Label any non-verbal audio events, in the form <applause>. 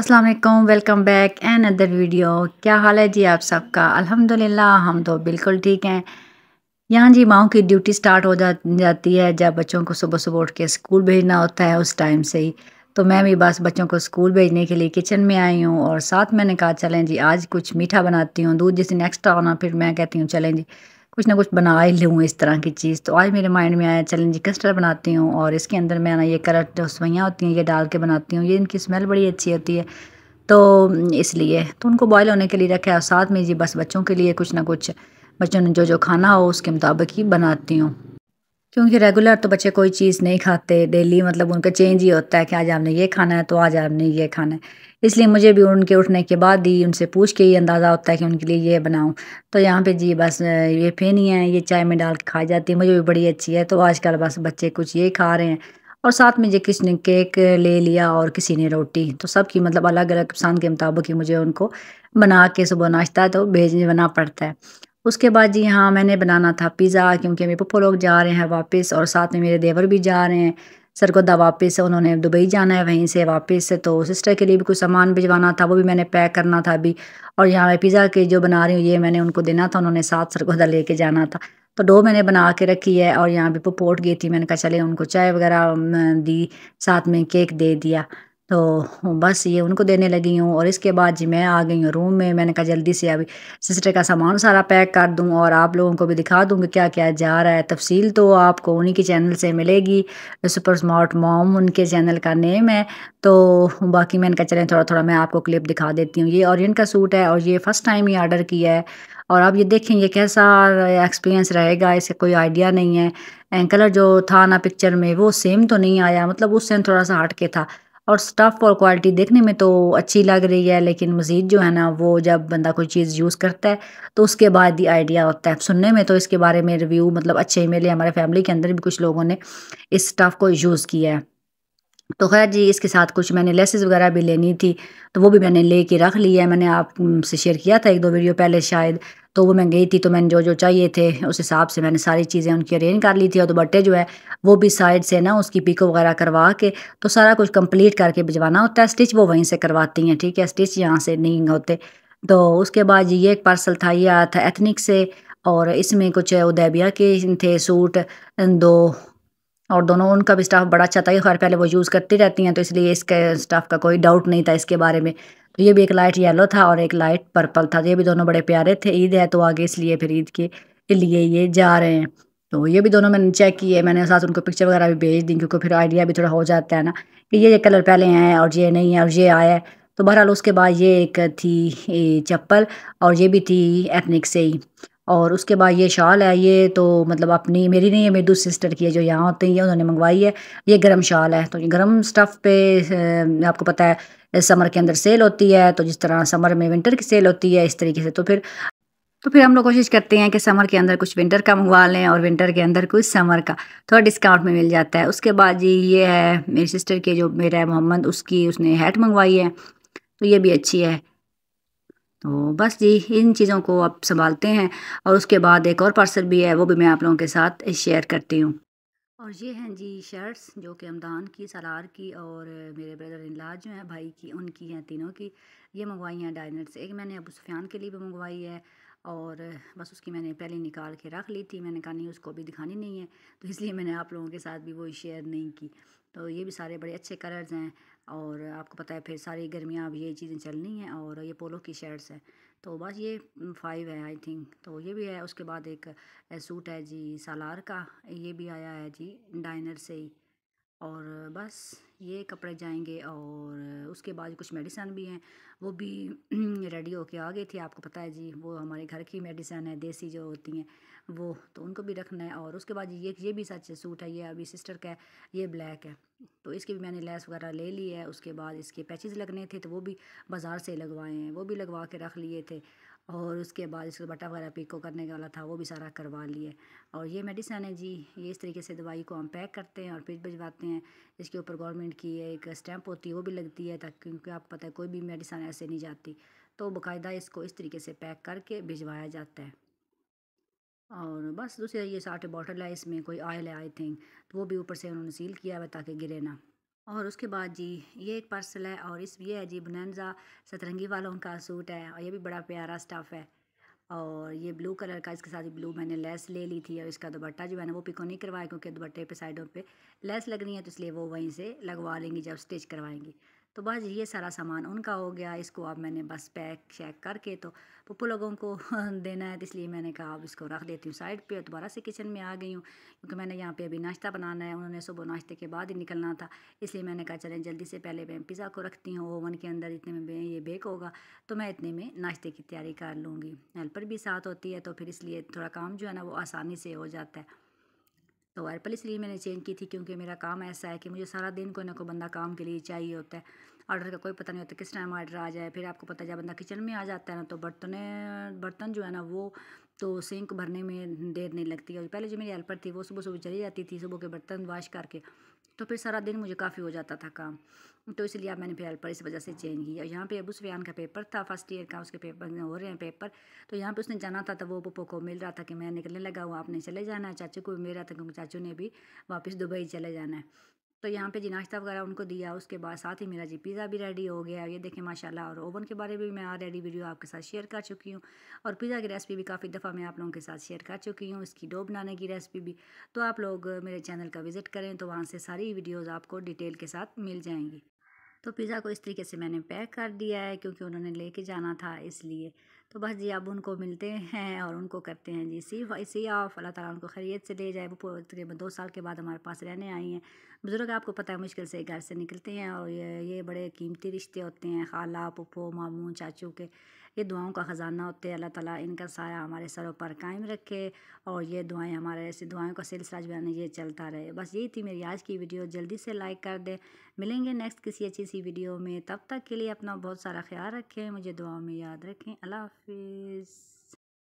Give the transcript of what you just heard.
अस्सलाम वालेकुम welcome back another video क्या हाल है जी आप सबका अल्हम्दुलिल्लाह हम तो बिल्कुल ठीक हैं यहाँ जी माओ की ड्यूटी स्टार्ट हो जा जाती है जब बच्चों को सुबह सुबह उठ के स्कूल भेजना होता है उस टाइम से ही तो मैं भी बस बच्चों को स्कूल भेजने के लिए किचन में आई हूँ और साथ मैंने कहा चलें जी आज कुछ मीठा बनाती हूँ दूध जैसे नेक्स्ट एक्स्ट्रा होना फिर मैं कहती हूँ चलें जी कुछ ना कुछ बना ही लूँ इस तरह की चीज़ तो आज मेरे माइंड में आया चलें जी कस्टर्ड बनाती हूँ और इसके अंदर मैं ना ये कलर जो सवैयाँ होती हैं ये डाल के बनाती हूँ ये इनकी स्मेल बड़ी अच्छी होती है तो इसलिए तो उनको बॉयल होने के लिए रखा है साथ में जी बस बच्चों के लिए कुछ ना कुछ बच्चों ने जो जो खाना हो उसके मुताबिक ही बनाती हूँ क्योंकि रेगुलर तो बच्चे कोई चीज़ नहीं खाते डेली मतलब उनका चेंज ही होता है कि आज आपने ये खाना है तो आज आपने ये खाना है इसलिए मुझे भी उनके उठने के बाद ही उनसे पूछ के ही अंदाज़ा होता है कि उनके लिए ये बनाऊं तो यहाँ पे जी बस ये फेनी है ये चाय में डाल के खाई जाती है मुझे भी बड़ी अच्छी है तो आजकल बस बच्चे कुछ ये खा रहे हैं और साथ में जो किसी ने केक ले लिया और किसी ने रोटी तो सबकी मतलब अलग अलग पसंद के मुताबिक ही मुझे उनको बना के सुबह नाश्ता तो भेजने बना पड़ता है उसके बाद जी हाँ मैंने बनाना था पिज़्ज़ा क्योंकि मेरे पप्पो लोग जा रहे हैं वापस और साथ में मेरे देवर भी जा रहे हैं सरगोदा वापस उन्होंने दुबई जाना है वहीं से वापस तो सिस्टर के लिए भी कुछ सामान भिजवाना था वो भी मैंने पैक करना था अभी और यहाँ मैं पिज़्ज़ा के जो बना रही हूँ ये मैंने उनको देना था उन्होंने साथ सरगोदा लेके जाना था तो डो मैंने बना के रखी है और यहाँ भी पोर्ट गई थी मैंने कहा चले उनको चाय वगैरह दी साथ में केक दे दिया तो बस ये उनको देने लगी हूँ और इसके बाद जी मैं आ गई हूँ रूम में मैंने कहा जल्दी से अभी सिस्टर का सामान सारा पैक कर दूँ और आप लोगों को भी दिखा दूँ कि क्या क्या जा रहा है तफसील तो आपको उन्हीं के चैनल से मिलेगी सुपर स्मार्ट मॉम उनके चैनल का नेम है तो बाकी मैंने कहा चलें थोड़ा थोड़ा मैं आपको क्लिप दिखा देती हूँ ये ऑरियन का सूट है और ये फ़र्स्ट टाइम ही ऑर्डर किया है और आप ये देखें ये कैसा एक्सपीरियंस रहेगा इसे कोई आइडिया नहीं है कलर जो था ना पिक्चर में वो सेम तो नहीं आया मतलब उस सेम थोड़ा सा हट के था और स्टफ़ और क्वालिटी देखने में तो अच्छी लग रही है लेकिन मज़ीद जो है ना वो जब बंदा कोई चीज़ यूज़ करता है तो उसके बाद ही आइडिया होता है सुनने में तो इसके बारे में रिव्यू मतलब अच्छे ही मिले हमारे फैमिली के अंदर भी कुछ लोगों ने इस स्टफ़ को यूज़ किया है तो खैर जी इसके साथ कुछ मैंने लेसेस वगैरह भी लेनी थी तो वो भी मैंने ले के रख लिया है मैंने आपसे शेयर किया था एक दो वीडियो पहले शायद तो वो मैं गई थी तो मैंने जो जो चाहिए थे उस हिसाब से मैंने सारी चीज़ें उनकी अरेंज कर ली थी और दुपट्टे जो है वो भी साइड से ना उसकी पिको वगैरह करवा के तो सारा कुछ कम्प्लीट करके भिजवाना होता है स्टिच वो वहीं से करवाती हैं ठीक है स्टिच यहाँ से नहीं होते तो उसके बाद ये एक पार्सल था ये आया था एथनिक से और इसमें कुछ उदैबिया के थे सूट दो और दोनों उनका भी स्टाफ बड़ा अच्छा था खैर पहले वो यूज़ करती रहती हैं तो इसलिए इसके स्टाफ का कोई डाउट नहीं था इसके बारे में तो ये भी एक लाइट येलो था और एक लाइट पर्पल था ये भी दोनों बड़े प्यारे थे ईद है तो आगे इसलिए फिर ईद के लिए ये जा रहे हैं तो ये भी दोनों मैंने चेक किए मैंने साथ उनको पिक्चर वगैरह भी भेज दी क्योंकि फिर आइडिया भी थोड़ा हो जाता है ना कि ये ये कलर पहले हैं और ये नहीं है और ये आया है तो बहरहाल उसके बाद ये एक थी चप्पल और ये भी थी एथनिक से ही और उसके बाद ये शॉल है ये तो मतलब अपनी मेरी नहीं है मेरी दूसरी सिस्टर की है जो यहाँ होती है उन्होंने मंगवाई है ये गर्म शाल है तो गर्म स्टफ़ पे आपको पता है समर के अंदर सेल होती है तो जिस तरह समर में विंटर की सेल होती है इस तरीके से तो फिर तो फिर हम लोग कोशिश करते हैं कि समर के अंदर कुछ विंटर का मंगवा लें और विंटर के अंदर कुछ समर का थोड़ा डिस्काउंट में मिल जाता है उसके बाद जी ये है मेरी सिस्टर के जो मेरा है मोहम्मद उसकी उसने हैट मंगवाई है तो ये भी अच्छी है तो बस जी इन चीज़ों को आप संभालते हैं और उसके बाद एक और पार्सल भी है वो भी मैं आप लोगों के साथ शेयर करती हूँ और ये हैं जी शर्ट्स जो कि अमदान की सलार की और मेरे ब्रदर इन लाज जो हैं भाई की उनकी हैं तीनों की ये मंगवाई हैं डाइनर से एक मैंने अबू सुफियान के लिए भी मंगवाई है और बस उसकी मैंने पहले निकाल के रख ली थी मैंने कहा नहीं उसको भी दिखानी नहीं है तो इसलिए मैंने आप लोगों के साथ भी वो शेयर नहीं की तो ये भी सारे बड़े अच्छे कलर्स हैं और आपको पता है फिर सारी गर्मियाँ अब ये चीज़ें चलनी हैं और ये पोलो की शर्ट्स हैं तो बस ये फाइव है आई थिंक तो ये भी है उसके बाद एक सूट है जी सालार का ये भी आया है जी डाइनर से ही और बस ये कपड़े जाएंगे और उसके बाद कुछ मेडिसन भी हैं वो भी रेडी <clears throat> होके आ गए थे आपको पता है जी वो हमारे घर की मेडिसन है देसी जो होती हैं वो तो उनको भी रखना है और उसके बाद ये ये भी सच सूट है ये अभी सिस्टर का है ये ब्लैक है तो इसके भी मैंने लेस वगैरह ले ली है उसके बाद इसके पैचेज लगने थे तो वो भी बाज़ार से लगवाए हैं वो भी लगवा के रख लिए थे और उसके बाद इसको बटा वगैरह पीको करने वाला था वो भी सारा करवा लिए और ये मेडिसन है जी ये इस तरीके से दवाई को हम पैक करते हैं और फिर भिजवाते हैं इसके ऊपर गवर्नमेंट की एक स्टैंप होती है वो भी लगती है ताकि क्योंकि आपको पता है कोई भी मेडिसन ऐसे नहीं जाती तो बाकायदा इसको इस तरीके से पैक करके भिजवाया जाता है और बस दूसरे ये साठ बॉटल है इसमें कोई ऑयल है आई थिंक तो वो भी ऊपर से उन्होंने सील किया हुआ ताकि गिरे ना और उसके बाद जी ये एक पार्सल है और इस ये है जी बननजा सतरंगी वालों का सूट है और ये भी बड़ा प्यारा स्टफ़ है और ये ब्लू कलर का इसके साथ ब्लू मैंने लेस ले ली थी और इसका दुपट्टा जो है ना वो पिको नहीं करवाया क्योंकि दुपट्टे पे साइडों पे लेस लगनी है तो इसलिए वो वहीं से लगवा लेंगी जब स्टिच करवाएंगी तो बस ये सारा सामान उनका हो गया इसको अब मैंने बस पैक शैक करके तो पप्पू लोगों को <laughs> देना है तो इसलिए मैंने कहा अब इसको रख देती हूँ साइड पे दोबारा से किचन में आ गई हूँ क्योंकि मैंने यहाँ पे अभी नाश्ता बनाना है उन्होंने सुबह नाश्ते के बाद ही निकलना था इसलिए मैंने कहा चलें जल्दी से पहले मैं पिज़्ज़ा को रखती हूँ ओवन के अंदर इतने में ये बेक होगा तो मैं इतने में नाश्ते की तैयारी कर लूँगी हेल्पर भी साथ होती है तो फिर इसलिए थोड़ा काम जो है ना वो आसानी से हो जाता है तो वायरपल इसलिए मैंने चेंज की थी क्योंकि मेरा काम ऐसा है कि मुझे सारा दिन कोई ना कोई बंदा काम के लिए चाहिए होता है ऑर्डर का कोई पता नहीं होता किस टाइम ऑर्डर आ जाए फिर आपको पता जब बंदा किचन में आ जाता है ना तो बर्तने बर्तन जो है ना वो तो सिंक भरने में देर नहीं लगती है पहले जो मेरी हेल्पर थी वो सुबह सुबह चली जाती थी सुबह के बर्तन वाश करके तो फिर सारा दिन मुझे काफ़ी हो जाता था काम तो इसलिए अब मैंने फिर हेल्पर इस वजह से चेंज किया यहाँ पे अबू सुफियान का पेपर था फर्स्ट ईयर का उसके पेपर में हो रहे हैं पेपर तो यहाँ पे उसने जाना था तो वो पप्पो को मिल रहा था कि मैं निकलने लगा हूँ आपने चले जाना है चाचू को भी मिल रहा था क्योंकि चाचू ने भी वापस दुबई चले जाना है तो यहाँ पे जी नाश्ता वगैरह उनको दिया उसके बाद साथ ही मेरा जी पिज़्ज़ा भी रेडी हो गया ये देखें माशाल्लाह और ओवन के बारे में भी मैं ऑलरेडी वीडियो आपके साथ शेयर कर चुकी हूँ और पिज़्ज़ा की रेसिपी भी काफ़ी दफ़ा मैं आप लोगों के साथ शेयर कर चुकी हूँ इसकी डो बनाने की रेसिपी भी तो आप लोग मेरे चैनल का विज़िट करें तो वहाँ से सारी वीडियोज़ आपको डिटेल के साथ मिल जाएंगी तो पिज़्ज़ा को इस तरीके से मैंने पैक कर दिया है क्योंकि उन्होंने ले जाना था इसलिए तो बस जी अब उनको मिलते हैं और उनको करते हैं जी सिर्फ इसी ऑफ अल्लाह ताला उनको खैरियत से ले जाए वो तकरीबन दो साल के बाद हमारे पास रहने आई हैं बुज़ुर्ग आपको पता है मुश्किल से घर से निकलते हैं और ये, ये बड़े कीमती रिश्ते होते हैं खाला पुप्पो मामू चाचू के ये दुआओं का ख़ज़ाना होते हैं अल्लाह ताला इनका साया हमारे सरों पर कायम रखे और ये दुआएं हमारे ऐसी दुआओं का सिलसिला जो है ना ये चलता रहे बस यही थी मेरी आज की वीडियो जल्दी से लाइक कर दें मिलेंगे नेक्स्ट किसी अच्छी सी वीडियो में तब तक के लिए अपना बहुत सारा ख्याल रखें मुझे दुआओं में याद रखें अल्लाह हाफिज़